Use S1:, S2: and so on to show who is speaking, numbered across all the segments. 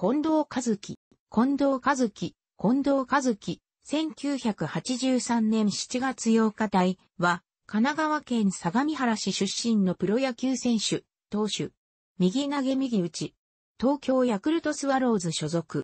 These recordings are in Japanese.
S1: 近藤和樹、近藤和樹、近藤和樹、1983年7月8日台は、神奈川県相模原市出身のプロ野球選手、投手。右投げ右打ち。東京ヤクルトスワローズ所属。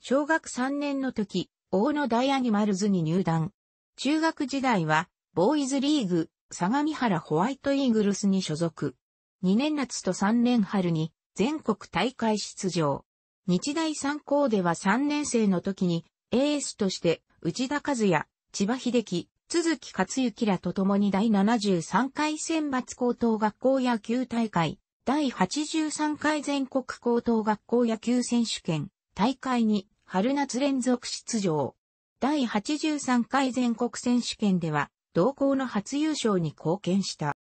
S1: 小学3年の時、大野大アニマルズに入団。中学時代は、ボーイズリーグ、相模原ホワイトイーグルスに所属。2年夏と3年春に、全国大会出場。日大三高では3年生の時にエースとして内田和也、千葉秀樹、鈴木克幸らと共に第73回選抜高等学校野球大会、第83回全国高等学校野球選手権大会に春夏連続出場。第83回全国選手権では同校の初優勝に貢献した。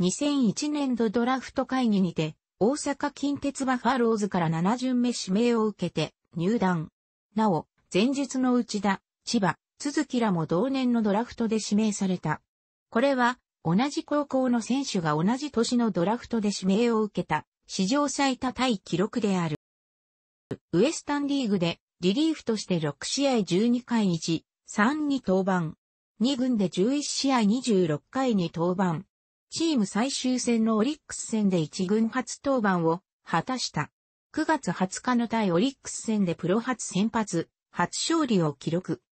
S1: 2001年度ドラフト会議にて大阪近鉄バファローズから7巡目指名を受けて入団。なお、前日の内田、千葉、鈴木らも同年のドラフトで指名された。これは、同じ高校の選手が同じ年のドラフトで指名を受けた、史上最多タイ記録である。ウエスタンリーグで、リリーフとして6試合12回1、3に登板。2軍で11試合26回に登板。チーム最終戦のオリックス戦で1軍初登板を果たした。9月20日の対オリックス戦でプロ初先発、初勝利を記録。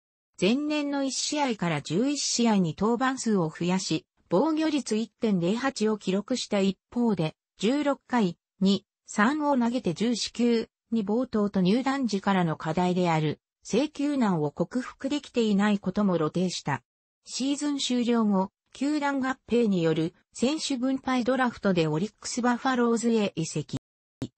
S1: 前年の1試合から11試合に登板数を増やし、防御率1.08を記録した一方で、16回、2、3を投げて14球、に冒頭と入団時からの課題である、請求難を克服できていないことも露呈した。シーズン終了後、球団合併による選手分配ドラフトでオリックスバファローズへ移籍。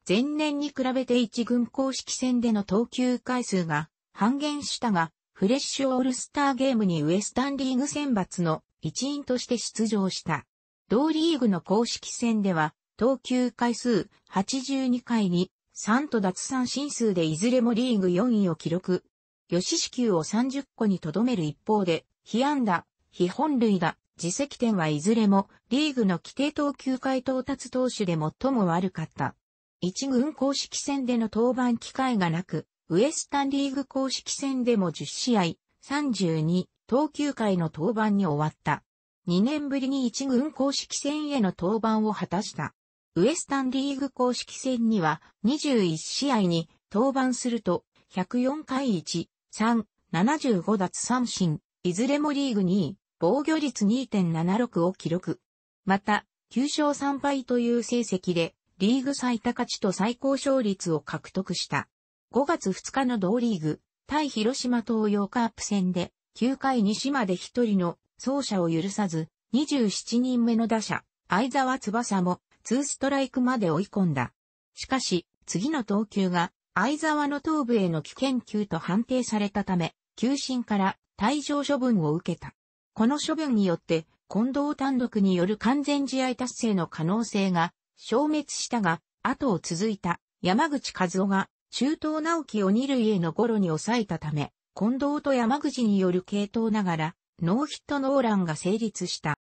S1: 前年に比べて一軍公式戦での投球回数が半減したが、フレッシュオールスターゲームにウエスタンリーグ選抜の一員として出場した。同リーグの公式戦では、投球回数82回に3と脱三振数でいずれもリーグ4位を記録。吉支球を30個にとどめる一方で、被安打、被本塁打、自責点はいずれもリーグの規定投球回到達投手で最も悪かった。一軍公式戦での登板機会がなく、ウエスタンリーグ公式戦でも10試合、32、投球回の登板に終わった。2年ぶりに一軍公式戦への登板を果たした。ウエスタンリーグ公式戦には21試合に登板すると104回1、3、75奪三振、いずれもリーグ2位。防御率2.76を記録。また、9勝3敗という成績で、リーグ最多勝ちと最高勝率を獲得した。5月2日の同リーグ、対広島東洋カープ戦で、9回西まで1人の走者を許さず、27人目の打者、相沢翼も2ストライクまで追い込んだ。しかし、次の投球が、相沢の頭部への危険球と判定されたため、球審から退場処分を受けた。この処分によって、近藤単独による完全試合達成の可能性が消滅したが、後を続いた山口和夫が中東直樹を二塁へのゴロに抑えたため、近藤と山口による系統ながら、ノーヒットノーランが成立した。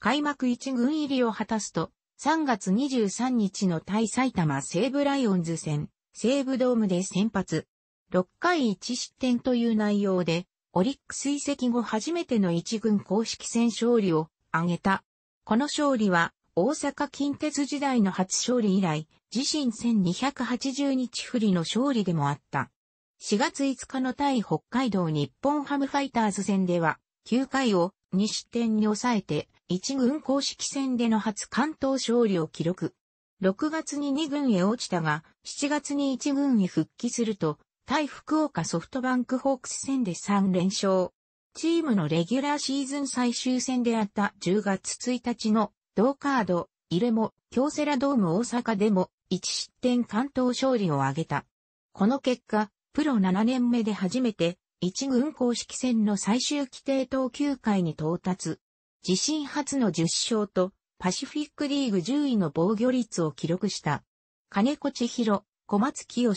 S1: 開幕一軍入りを果たすと、3月23日の対埼玉西武ライオンズ戦、西武ドームで先発。6回1失点という内容で、オリックス移籍後初めての一軍公式戦勝利を挙げた。この勝利は、大阪近鉄時代の初勝利以来、自身1280日不利の勝利でもあった。4月5日の対北海道日本ハムファイターズ戦では、9回を2失点に抑えて、1軍公式戦での初関東勝利を記録。6月に2軍へ落ちたが、7月に1軍へ復帰すると、対福岡ソフトバンクホークス戦で3連勝。チームのレギュラーシーズン最終戦であった10月1日の同カード、入れも、京セラドーム大阪でも1失点関東勝利を挙げた。この結果、プロ7年目で初めて、1軍公式戦の最終規定投球回に到達。自身初の10勝と、パシフィックリーグ10位の防御率を記録した。金子千尋、小松清、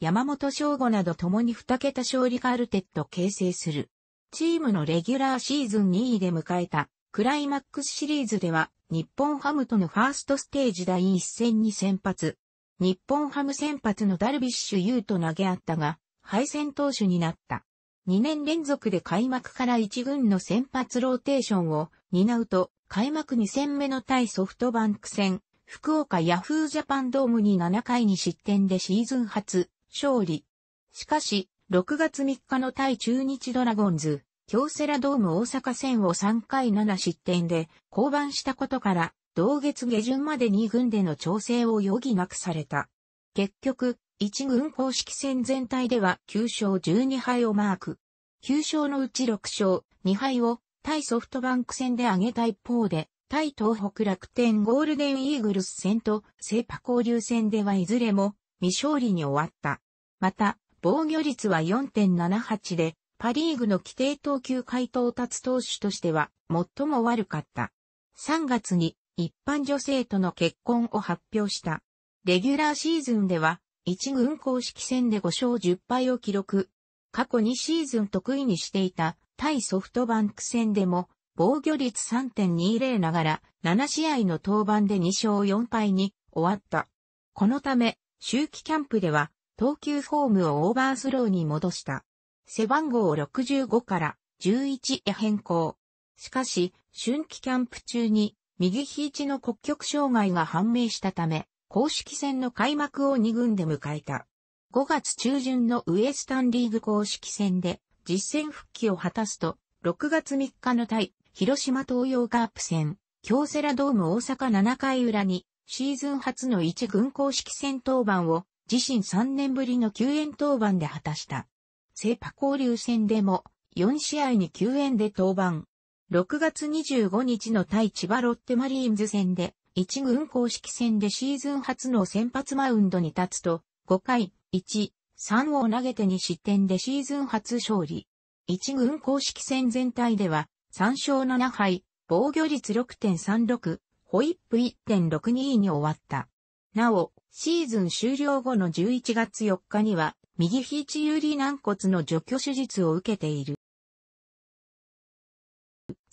S1: 山本翔吾など共に2桁勝利ガルテット形成する。チームのレギュラーシーズン2位で迎えたクライマックスシリーズでは日本ハムとのファーストステージ第1戦に先発。日本ハム先発のダルビッシュ優と投げ合ったが、敗戦投手になった。2年連続で開幕から1軍の先発ローテーションを担うと、開幕2戦目の対ソフトバンク戦、福岡ヤフージャパンドームに7回に失点でシーズン初、勝利。しかし、6月3日の対中日ドラゴンズ、京セラドーム大阪戦を3回7失点で降板したことから、同月下旬まで2軍での調整を余儀なくされた。結局、1軍公式戦全体では9勝12敗をマーク。9勝のうち6勝2敗を対ソフトバンク戦で挙げた一方で、対東北楽天ゴールデンイーグルス戦とセーパ交流戦ではいずれも未勝利に終わった。また、防御率は4.78で、パリーグの規定投球回到達投手としては最も悪かった。3月に一般女性との結婚を発表した。レギュラーシーズンでは、一軍公式戦で5勝10敗を記録。過去2シーズン得意にしていた対ソフトバンク戦でも、防御率3.20ながら7試合の登板で2勝4敗に終わった。このため、秋季キャンプでは、投球フォームをオーバースローに戻した。背番号を65から11へ変更。しかし、春季キャンプ中に右肘の骨局障害が判明したため、公式戦の開幕を2軍で迎えた。5月中旬のウエスタンリーグ公式戦で実戦復帰を果たすと、6月3日の対広島東洋カープ戦、京セラドーム大阪7回裏にシーズン初の一軍公式戦登板を自身3年ぶりの救援登板で果たした。セパ交流戦でも4試合に救援で登板。6月25日の対千葉ロッテマリーンズ戦で一軍公式戦でシーズン初の先発マウンドに立つと5回1、3を投げて2失点でシーズン初勝利。一軍公式戦全体では3勝7敗、防御率6.36、ホイップ1.62位に終わった。なお、シーズン終了後の11月4日には、右非ち有利軟骨の除去手術を受けている。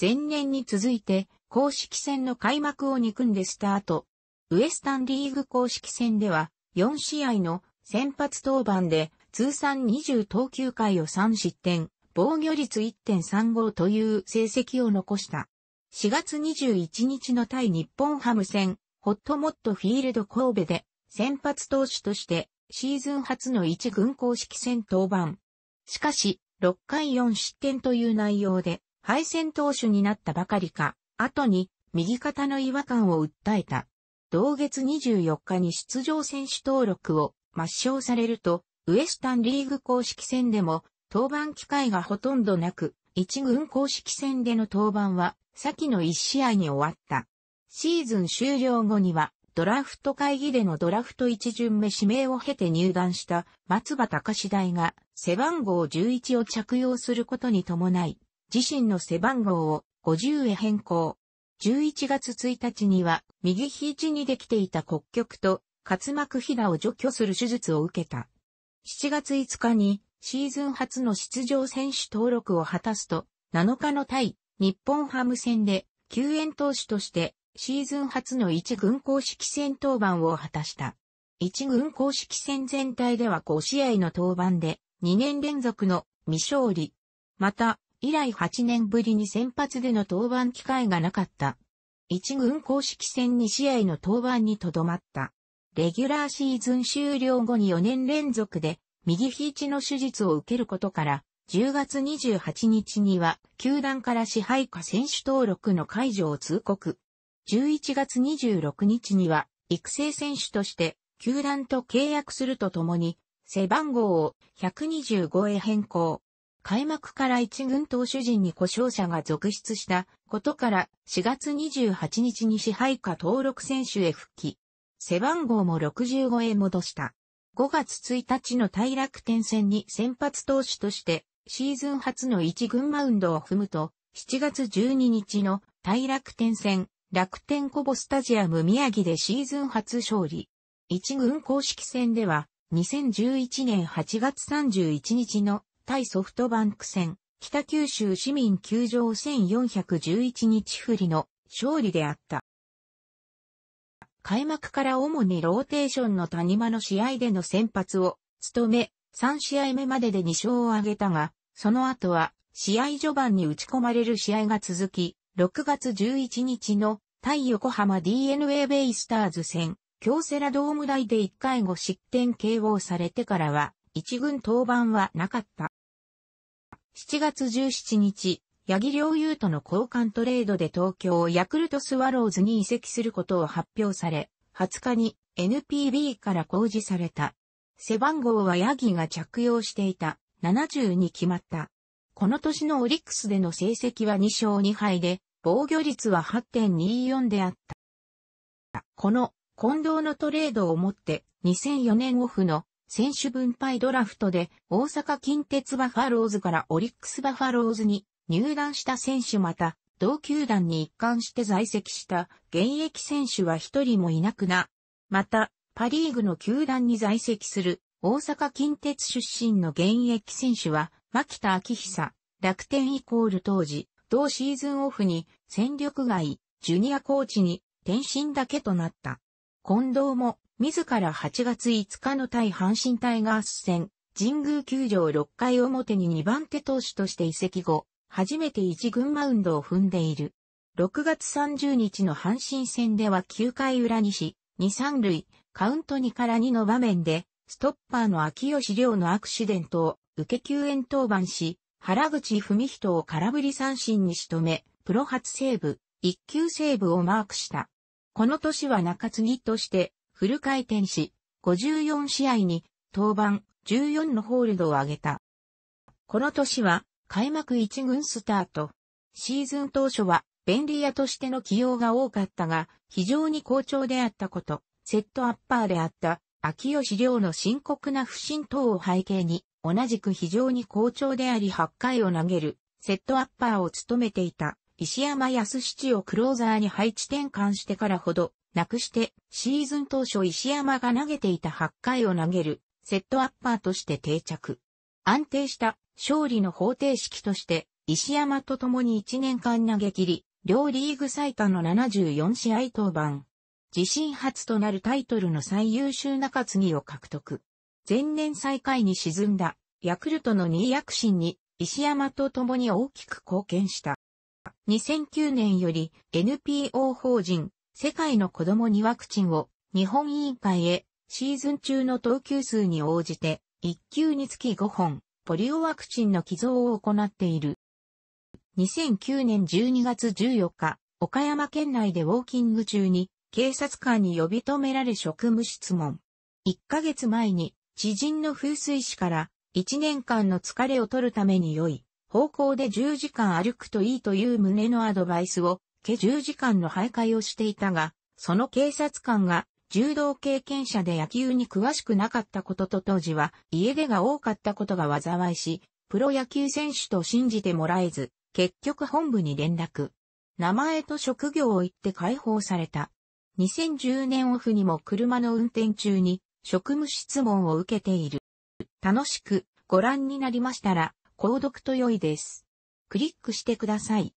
S1: 前年に続いて、公式戦の開幕を憎んでスタート。ウエスタンリーグ公式戦では、4試合の先発登板で、通算20投球回を3失点、防御率1.35という成績を残した。4月21日の対日本ハム戦、ホットモットフィールド神戸で、先発投手として、シーズン初の1軍公式戦登板。しかし、6回4失点という内容で、敗戦投手になったばかりか、後に、右肩の違和感を訴えた。同月24日に出場選手登録を抹消されると、ウエスタンリーグ公式戦でも、登板機会がほとんどなく、一軍公式戦での登板は先の1試合に終わった。シーズン終了後には、ドラフト会議でのドラフト一巡目指名を経て入団した松葉隆大が背番号11を着用することに伴い、自身の背番号を50へ変更。11月1日には右肘にできていた骨棘と滑膜ひだを除去する手術を受けた。7月5日にシーズン初の出場選手登録を果たすと、7日の対日本ハム戦で救援投手としてシーズン初の1軍公式戦登板を果たした。1軍公式戦全体では5試合の登板で2年連続の未勝利。また、以来8年ぶりに先発での登板機会がなかった。1軍公式戦2試合の登板にとどまった。レギュラーシーズン終了後に4年連続で右肘の手術を受けることから10月28日には、球団から支配下選手登録の解除を通告。11月26日には、育成選手として、球団と契約するとともに、背番号を125へ変更。開幕から一軍投手陣に故障者が続出したことから4月28日に支配下登録選手へ復帰。背番号も65へ戻した。5月1日の大楽天戦に先発投手としてシーズン初の1軍マウンドを踏むと、7月12日の対楽天戦、楽天コボスタジアム宮城でシーズン初勝利。1軍公式戦では、2011年8月31日の対ソフトバンク戦、北九州市民球場1411日振りの勝利であった。開幕から主にローテーションの谷間の試合での先発を務め、3試合目までで2勝を挙げたが、その後は試合序盤に打ち込まれる試合が続き、6月11日の対横浜 DNA ベイスターズ戦、京セラドーム大で1回5失点 KO されてからは、1軍登板はなかった。7月17日、八木良優との交換トレードで東京ヤクルトスワローズに移籍することを発表され、20日に NPB から公示された。背番号はヤギが着用していた70に決まった。この年のオリックスでの成績は2勝2敗で、防御率は8.24であった。この近藤のトレードをもって2004年オフの選手分配ドラフトで大阪近鉄バファローズからオリックスバファローズに入団した選手また同球団に一貫して在籍した現役選手は一人もいなくな。またパリーグの球団に在籍する大阪近鉄出身の現役選手は、牧田昭久、楽天イコール当時、同シーズンオフに戦力外、ジュニアコーチに転身だけとなった。近藤も、自ら8月5日の対阪神タイガース戦、神宮球場6回表に2番手投手として移籍後、初めて1軍マウンドを踏んでいる。6月30日の阪神戦では9回裏にし、2、3塁、カウント2から2の場面で、ストッパーの秋吉亮のアクシデントを受け救援登板し、原口文人を空振り三振に仕留め、プロ初セーブ、一級セーブをマークした。この年は中継ぎとしてフル回転し、54試合に登板14のホールドを挙げた。この年は開幕1軍スタート。シーズン当初は便利屋としての起用が多かったが、非常に好調であったこと、セットアッパーであった秋吉良の深刻な不振等を背景に、同じく非常に好調であり8回を投げる、セットアッパーを務めていた、石山康七をクローザーに配置転換してからほど、なくして、シーズン当初石山が投げていた8回を投げる、セットアッパーとして定着。安定した勝利の方程式として、石山と共に1年間投げ切り、両リーグ最多の74試合登板。自身初となるタイトルの最優秀中継ぎを獲得。前年最下位に沈んだ、ヤクルトの位躍進に、石山と共に大きく貢献した。2009年より NPO 法人、世界の子供にワクチンを日本委員会へシーズン中の投球数に応じて1球につき5本ポリオワクチンの寄贈を行っている。2009年12月14日、岡山県内でウォーキング中に警察官に呼び止められ職務質問。1ヶ月前に、知人の風水師から、1年間の疲れを取るために良い、方向で10時間歩くといいという旨のアドバイスを、計10時間の徘徊をしていたが、その警察官が、柔道経験者で野球に詳しくなかったことと当時は、家出が多かったことが災いし、プロ野球選手と信じてもらえず、結局本部に連絡。名前と職業を言って解放された。2010年オフにも車の運転中に職務質問を受けている。楽しくご覧になりましたら、購読と良いです。クリックしてください。